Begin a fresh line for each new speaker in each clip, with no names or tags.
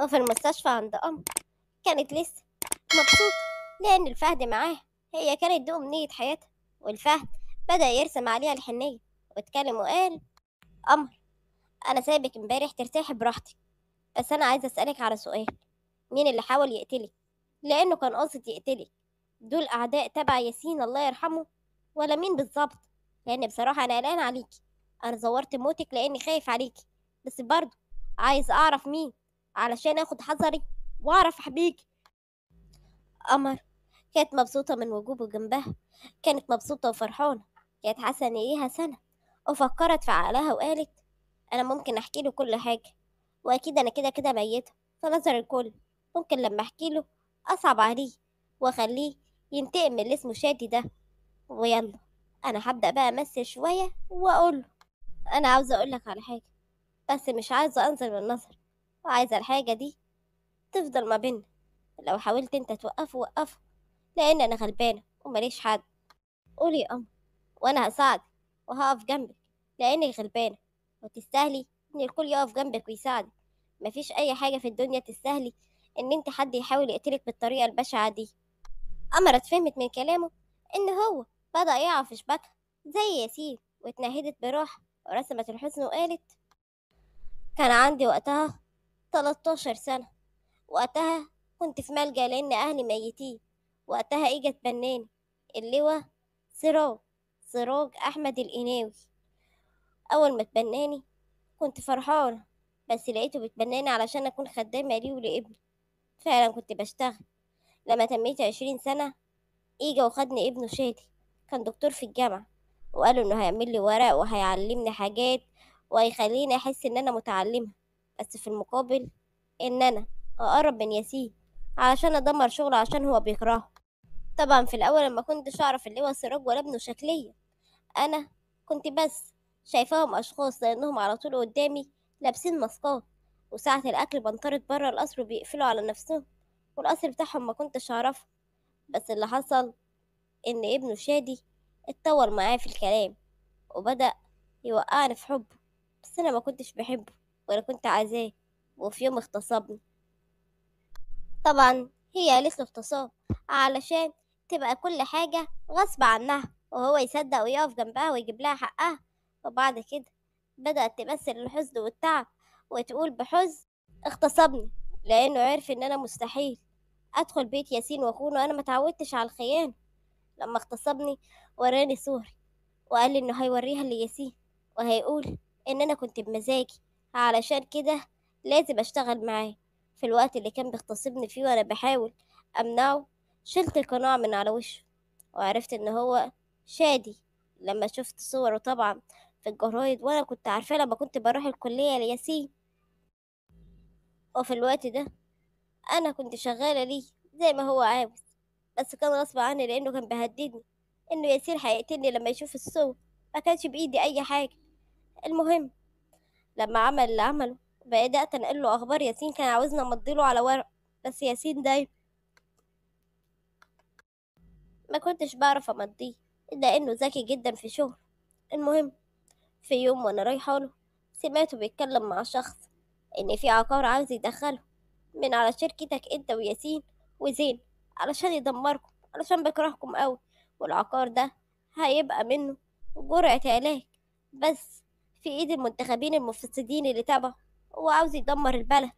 وفي المستشفى عند أم كانت لسه مبسوطة لأن الفهد معاها هي كانت دي أمنية حياتها والفهد بدأ يرسم عليها الحنية واتكلم وقال أمر أنا سايبك امبارح ترتاحي براحتك بس أنا عايزة أسألك على سؤال مين اللي حاول يقتلك لأنه كان قاصد يقتلك دول أعداء تبع ياسين الله يرحمه ولا مين بالظبط لأن بصراحة أنا قلقان عليكي أنا زورت موتك لأني خايف عليكي بس برضه عايز أعرف مين علشان اخد حذري واعرف احميك قمر كانت مبسوطة من وجوده جنبها كانت مبسوطة وفرحانة كانت حاسة إن إيه سنة وفكرت في عقلها وقالت أنا ممكن أحكي له كل حاجة وأكيد أنا كده كده ميتة فنظر الكل ممكن لما أحكي له أصعب عليه وأخليه ينتقم من اللي اسمه شادي ده ويلا أنا هبدأ بقى أمثل شوية واقول له أنا عاوزة أقولك على حاجة بس مش عايزة أنظر للنظر وعايزة الحاجة دي تفضل ما بينا لو حاولت انت توقفه وقفه لأن أنا غلبانة ومليش حد قولي يا أمر وأنا هساعدك وهقف جنبك لأني غلبانة وتستاهلي إن الكل يقف جنبك ويساعدك مفيش أي حاجة في الدنيا تستاهلي إن انت حد يحاول يقتلك بالطريقة البشعة دي أمر اتفهمت من كلامه إن هو بدأ يقع في شباكها زي ياسين واتنهدت بروحها ورسمت الحزن وقالت كان عندي وقتها تلتاشر سنة وقتها كنت في ملجأ لأن أهلي ميتين وقتها إجت اللي اللواء سراج سراج أحمد القناوي أول ما تبناني كنت فرحانة بس لقيته بتبناني علشان أكون خدامة ليه ولابني فعلا كنت بشتغل لما تميت عشرين سنة إجا وخدني ابنه شادي كان دكتور في الجامعة وقالوا إنه هيعمل لي ورق وهيعلمني حاجات وهيخليني أحس إن أنا متعلمة بس في المقابل ان انا اقرب من ياسين علشان ادمر شغله عشان هو بيكرهه طبعا في الاول لما كنتش اعرف اللي هو سراج ولا ابنه شكليا انا كنت بس شايفاهم اشخاص لانهم على طول قدامي لابسين ماسكات وساعة الاكل بنطرد بره القصر وبيقفلوا على نفسهم والقصر بتاعهم ما كنتش اعرفه بس اللي حصل ان ابنه شادي اتطور معايا في الكلام وبدأ يوقعني في حبه بس انا ما كنتش بحبه وأنا كنت عايزاه وفي يوم اغتصبني طبعا هي قالت له اغتصاب علشان تبقى كل حاجة غصب عنها وهو يصدق ويقف جنبها ويجيب لها حقها وبعد كده بدأت تمثل الحزن والتعب وتقول بحزن اغتصبني لأنه عرف إن أنا مستحيل أدخل بيت ياسين وأخونه أنا متعودتش على الخيانة لما اغتصبني وراني صوري وقال لي إنه هيوريها لياسين وهيقول إن أنا كنت بمزاجي علشان كده لازم أشتغل معاه في الوقت اللي كان بيغتصبني فيه وأنا بحاول أمنعه شلت القناع من على وشه وعرفت إن هو شادي لما شفت صوره طبعا في الجرايد وأنا كنت عارفاه لما كنت بروح الكلية لياسين وفي الوقت ده أنا كنت شغالة ليه زي ما هو عاوز بس كان غصب عني لأنه كان بيهددني إنه ياسين هيقتلني لما يشوف الصور ما كانش بإيدي أي حاجة المهم لما عمل اللي عمله بدأت أنقله أخبار ياسين كان عاوزنا نمضيله على ورق بس ياسين دايما ما كنتش بعرف أمضيه إلا إنه ذكي جدا في شغل المهم في يوم وأنا رايحة له سمعته بيتكلم مع شخص إن في عقار عاوز يدخله من على شركتك أنت وياسين وزين علشان يدمركم علشان بكرهكم أوي والعقار ده هيبقى منه جرعة علاج بس في ايد المنتخبين المفسدين اللي تابعه هو عاوز يدمر البلد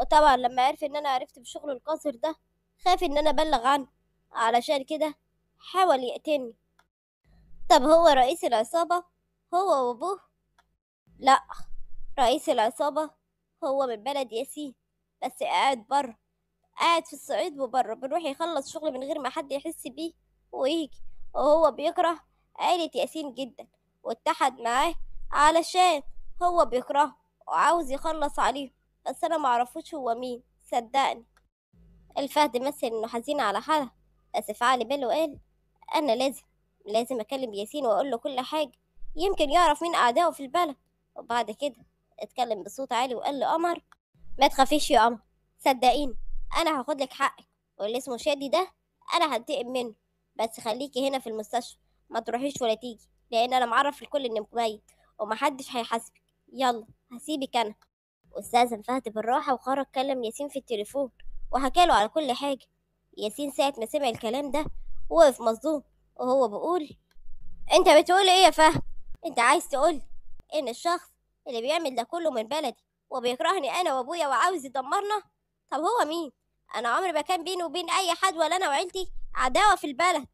وطبعا لما عرف ان انا عرفت بشغله القاصر ده خاف ان انا ابلغ عنه علشان كده حاول يقتلني طب هو رئيس العصابة هو وابوه لا رئيس العصابة هو من بلد ياسين بس قاعد بره قاعد في الصعيد وبره بنروح يخلص شغل من غير ما حد يحس بيه ويجي وهو بيكره عيلة ياسين جدا واتحد معاه علشان هو بيكرهه وعاوز يخلص عليه بس أنا معرفوش هو مين صدقني الفهد مثل إنه حزين على حالة بس في باله قال أنا لازم لازم أكلم ياسين وأقول له كل حاجة يمكن يعرف مين أعدائه في البلد وبعد كده اتكلم بصوت عالي وقال قمر ما تخافيش يا قمر صدقيني أنا هاخدلك حقك واللي اسمه شادي ده أنا هنتقم منه بس خليكي هنا في المستشفى ما تروحيش ولا تيجي لأن أنا معرف الكل إنك ميت ومحدش هيحاسبك يلا هسيبك أنا استاذ فهد بالراحة وخرج كلم ياسين في التليفون وحكاله على كل حاجة ياسين ساعة ما سمع الكلام ده وقف مصدوم وهو بيقول انت بتقول ايه يا فهد انت عايز تقول ان الشخص اللي بيعمل ده كله من بلدي وبيكرهني انا وابويا وعاوز يدمرنا طب هو مين انا عمري ما كان بيني وبين اي حد ولا انا وعيلتي عداوه في البلد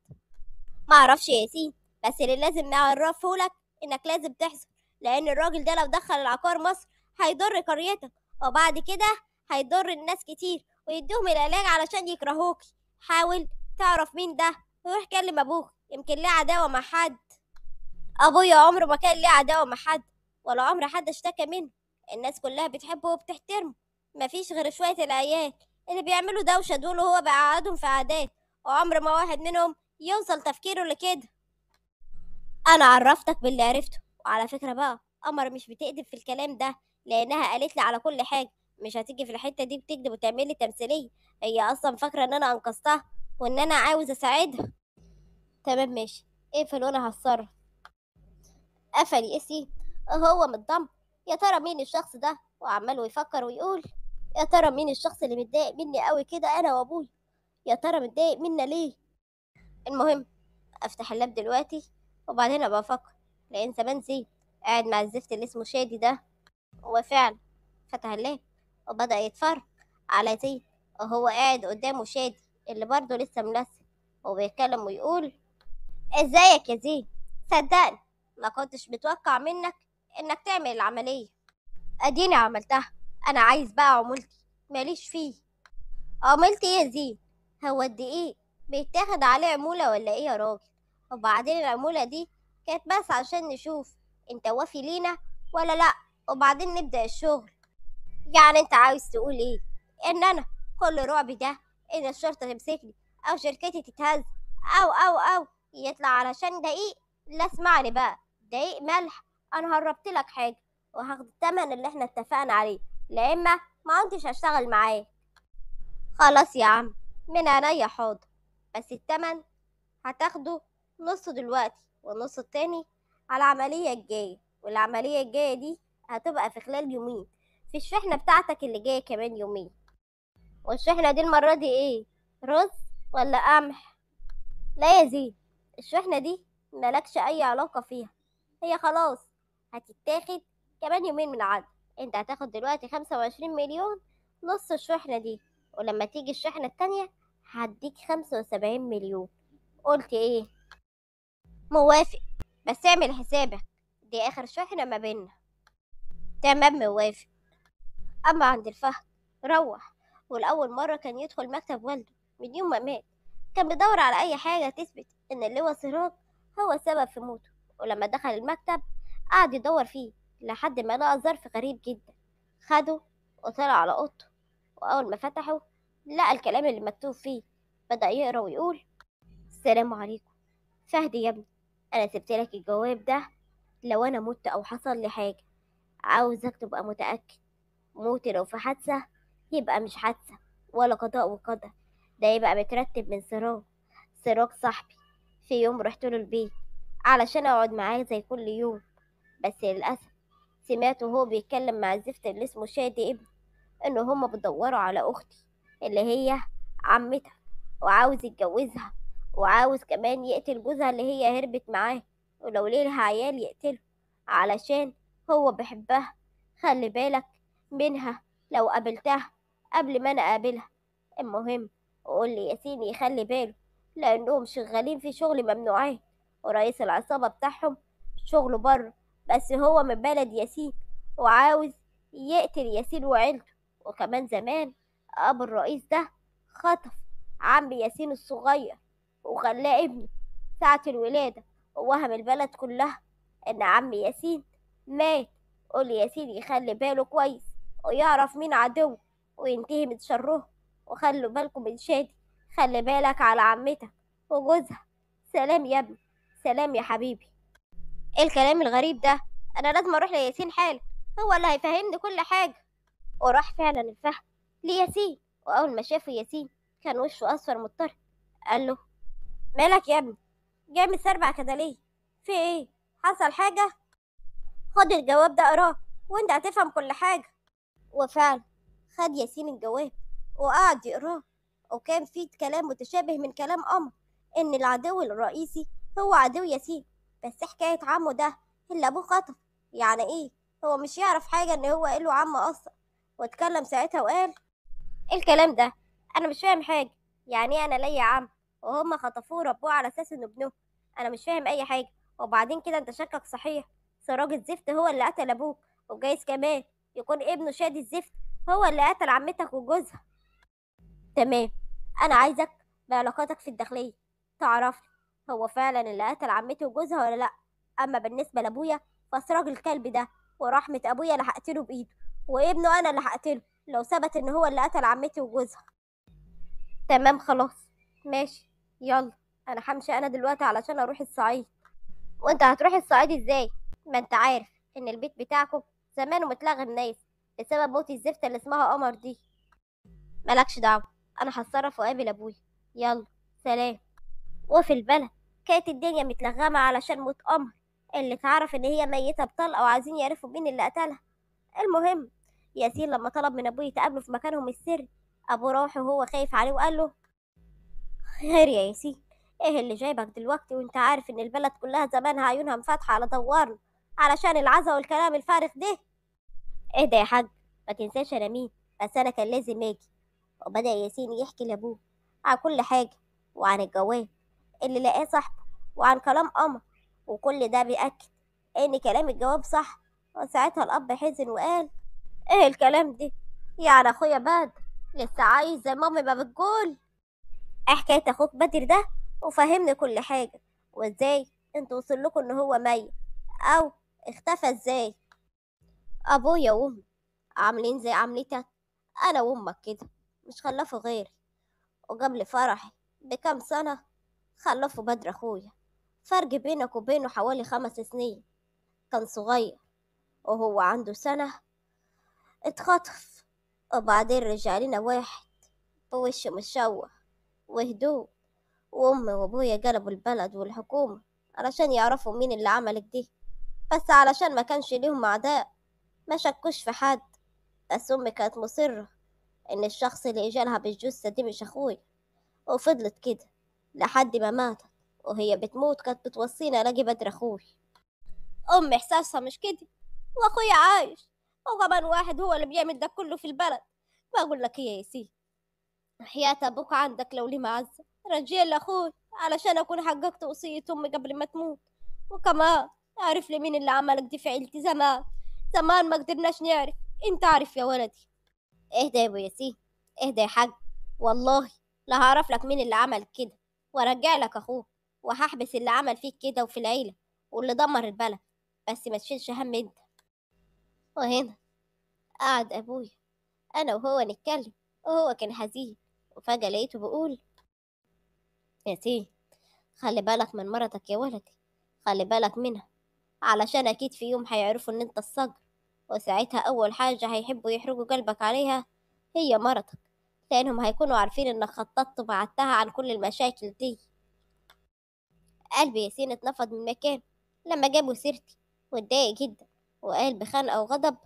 ما اعرفش يا ياسين بس اللي لازم نعرفه لك انك لازم تحذر لأن الراجل ده لو دخل العقار مصر هيضر قريتك وبعد كده هيضر الناس كتير ويدوهم العلاج علشان يكرهوكي حاول تعرف مين ده وروح كلم أبوك يمكن ليه عداوة مع حد أبويا عمره ما كان ليه عداوة مع حد ولا عمر حد اشتكى منه الناس كلها بتحبه وبتحترمه مفيش غير شوية العيال اللي بيعملوا دوشة دول وهو بيقعدهم في عادات وعمر ما واحد منهم يوصل تفكيره لكده أنا عرفتك باللي عرفته وعلى فكرة بقى قمر مش بتكذب في الكلام ده لأنها قالت لي على كل حاجة مش هتيجي في الحتة دي بتكدب وتعمل لي تمثيلية هي أصلا فاكرة إن أنا أنقذتها وإن أنا عاوز أساعدها تمام ماشي اقفل وأنا هتصرف قفل ياسين هو متضم يا ترى مين الشخص ده وعمال يفكر ويقول يا ترى مين الشخص اللي متضايق مني قوي كده أنا وأبوي يا ترى متضايق منا ليه المهم أفتح اللاب دلوقتي وبعدين أبقى أفكر لان زمان زي قاعد مع الزفت اللي اسمه شادي ده وفعلا فتح اللاب وبدأ يتفرج على زي وهو قاعد قدامه شادي اللي برضه لسه ملثم وبيتكلم ويقول ازيك يا زي صدقني ما كنتش متوقع منك انك تعمل العملية اديني عملتها انا عايز بقى عمولتي ماليش فيه عملتي ايه يا زي هو قد ايه بيتاخد عليه عمولة ولا ايه يا راجل وبعدين العمولة دي كانت بس عشان نشوف انت وافي لينا ولا لا وبعدين نبدأ الشغل يعني انت عاوز تقول ايه ان انا كل رعبي ده ان الشرطة تمسكني او شركتي تتهز او او او يطلع علشان دقيق لا اسمعني بقى دقيق ملح انا هربت لك حاجة وهاخد التمن اللي احنا اتفقنا عليه لا اما ما كنتش هشتغل معاك خلاص يا عم من عينيا حاضر بس التمن هتاخده نصه دلوقتي والنص التاني على العملية الجاية والعملية الجاية دي هتبقى في خلال يومين في الشحنة بتاعتك اللي جاية كمان يومين والشحنة دي المرة دي ايه رز ولا قمح لا يا زين الشحنة دي ملكش اي علاقة فيها هي خلاص هتتاخد كمان يومين من عدد انت هتاخد دلوقتي خمسة وعشرين مليون نص الشحنة دي ولما تيجي الشحنة التانية هديك خمسة وسبعين مليون قلت ايه موافق بس اعمل حسابك دي آخر شحنة ما بينا تمام موافق أما عند الفهد روح والأول مرة كان يدخل مكتب والده من يوم ما مات كان بيدور على أي حاجة تثبت إن هو سراج هو السبب في موته ولما دخل المكتب قعد يدور فيه لحد ما لقى ظرف غريب جدا خده وطلع على أوضته وأول ما فتحه لقى الكلام اللي مكتوب فيه بدأ يقرأ ويقول السلام عليكم فهد يا ابني انا سبت لك الجواب ده لو انا مت او حصل لي حاجه عاوزك تبقى متاكد موتي لو في حادثه يبقى مش حادثه ولا قضاء وقدر ده يبقى مترتب من سراج سراج صاحبي في يوم رحت له البيت علشان اقعد معاه زي كل يوم بس للاسف سمعته وهو بيتكلم مع الزفت اللي اسمه شادي ابنه ان هما بيدوروا على اختي اللي هي عمتها وعاوز يتجوزها وعاوز كمان يقتل جوزها اللي هي هربت معاه ولو ليلها عيال يقتله علشان هو بيحبها خلي بالك منها لو قابلتها قبل ما انا اقابلها المهم قول لي ياسين يخلي باله لانهم شغالين في شغل ممنوعات ورئيس العصابة بتاعهم شغله بره بس هو من بلد ياسين وعاوز يقتل ياسين وعيلته وكمان زمان أبو الرئيس ده خطف عم ياسين الصغير وخلاه ابني ساعة الولادة ووهم البلد كلها إن عم ياسين مات قول ياسين يخلي باله كويس ويعرف مين عدوه وينتهي من شره وخلوا بالكم من شادي خلي بالك على عمتك وجوزها سلام يا ابني سلام يا حبيبي ايه الكلام الغريب ده انا لازم اروح لياسين حالا هو اللي هيفهمني كل حاجه وراح فعلا الفهم لياسين واول ما شافه ياسين كان وشه اصفر مضطرب قال له مالك يا ابني جاي متسربع كده ليه في ايه حصل حاجه خد الجواب ده اقراه وانت هتفهم كل حاجه وفعلا خد ياسين الجواب وقعد يقراه وكان فيه كلام متشابه من كلام قمر ان العدو الرئيسي هو عدو ياسين بس حكايه عمه ده اللي ابوه خطف يعني ايه هو مش يعرف حاجه ان هو قاله عمه اصلا واتكلم ساعتها وقال الكلام ده انا مش فاهم حاجه يعني إيه انا ليا عم وهم خطفوه وربوه على اساس انه ابنه انا مش فاهم اي حاجه وبعدين كده انت شكك صحيح سراج الزفت هو اللي قتل ابوك وجايز كمان يكون ابنه شادي الزفت هو اللي قتل عمتك وجوزها تمام انا عايزك بعلاقاتك في الداخليه تعرف هو فعلا اللي قتل عمتي وجوزها ولا لا اما بالنسبه لابويا فسراج الكلب ده ورحمه ابويا اللي هقتله بايده وابنه انا اللي هقتله لو ثبت ان هو اللي قتل عمتي وجوزها تمام خلاص ماشي يلا انا همشي انا دلوقتي علشان اروح الصعيد وانت هتروح الصعيد ازاي ما انت عارف ان البيت بتاعكم زمان متلغي الناس بسبب موت الزفت اللي اسمها قمر دي مالكش دعوه انا هتصرف واقابل ابويا يلا سلام وفي البلد كانت الدنيا متلغمه علشان موت قمر اللي اتعرف ان هي ميته بطلقه وعايزين يعرفوا مين اللي قتلها المهم ياسين لما طلب من ابوه يتقابله في مكانهم السري ابوه راح وهو خايف عليه وقال له خير يا ياسين ايه اللي جايبك دلوقتي وانت عارف ان البلد كلها زمانها عيونها مفاتحة على دوارنا علشان العزا والكلام الفارغ ده ايه ده يا حاج ما تنساش انا مين بس انا كان لازم اجي وبدأ ياسين يحكي لابوه عن كل حاجة وعن الجواز اللي لقاه صاحبه وعن كلام قمر وكل ده بيأكد ان كلام الجواب صح وساعتها الاب حزن وقال ايه الكلام ده يعني اخويا بدر لسه عايز زي ما بتقول ايه حكاية اخوك بدر ده وفهمني كل حاجة وازاي انت وصل لكم ان هو ميت او اختفى ازاي ابويا وامي عاملين زي عملتك انا وامك كده مش خلفوا غيري وقبل فرحي بكام سنة خلفوا بدر اخويا فرق بينك وبينه حوالي خمس سنين كان صغير وهو عنده سنة اتخطف وبعدين رجع لنا واحد بوشه مشوه وهدوء وأمي وأبويا قلبوا البلد والحكومة علشان يعرفوا مين اللي عملك دي بس علشان ما كانش ليهم أعداء ما شكوش في حد بس أمي كانت مصرة إن الشخص اللي إجالها بالجثة دي مش أخويا وفضلت كده لحد ما ماتت وهي بتموت كانت بتوصيني ألاقي بدر أخوي أمي إحساسها مش كده وأخويا عايش وكمان واحد هو اللي بيعمل ده كله في البلد بقول لك إيه يا سيدي حياة أبوك عندك لو لي معزة رجيه لأخوي علشان أكون حققت وصية أمي قبل ما تموت وكمان أعرف لي مين اللي عملك دي في عيلتي زمان زمان ما قدرناش نعرف أنت عارف يا ولدي اهدى يا أبو ياسين اهدى يا حاج والله لا هعرف لك مين اللي عمل كده وارجع لك أخوك وهحبس اللي عمل فيك كده وفي العيلة واللي دمر البلد بس ما تشيلش هم أنت وهنا قعد أبويا أنا وهو نتكلم وهو كان حزين وفجأة لقيته بيقول يا سي خلي بالك من مرتك يا ولدي خلي بالك منها علشان أكيد في يوم هيعرفوا إن أنت الصقر وساعتها أول حاجة هيحبوا يحرجوا قلبك عليها هي مرتك لأنهم هيكونوا عارفين إنك خططت وبعدتها عن كل المشاكل دي قلبي ياسين اتنفض من مكانه لما جابوا سيرتي واتضايق جدا وقال بخنقة وغضب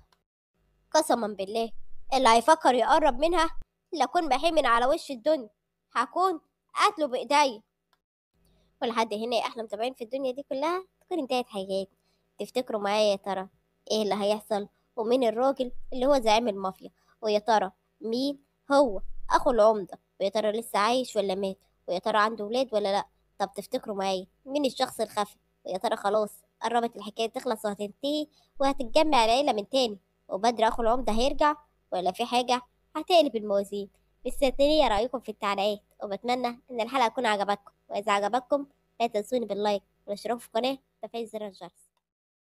قسما بالله اللي هيفكر يقرب منها لأكون من على وش الدنيا هكون قاتله بإيديا ولحد هنا يا أحلى متابعين في الدنيا دي كلها تكون انتهت حياتي تفتكروا معايا يا ترى إيه اللي هيحصل ومين الراجل اللي هو زعيم المافيا ويا ترى مين هو أخو العمدة ويا ترى لسه عايش ولا مات ويا ترى عنده ولاد ولا لأ طب تفتكروا معايا مين الشخص الخفي ويا ترى خلاص قربت الحكاية تخلص وهتنتهي وهتتجمع العيلة من تاني وبدر أخو العمدة هيرجع ولا في حاجة هتقلب الموازين استنوني يا رأيكم في التعليقات وبتمنى إن الحلقة تكون عجبتكم وإذا عجبتكم لا تنسوني باللايك والاشتراك في القناة وتفعيل زر الجرس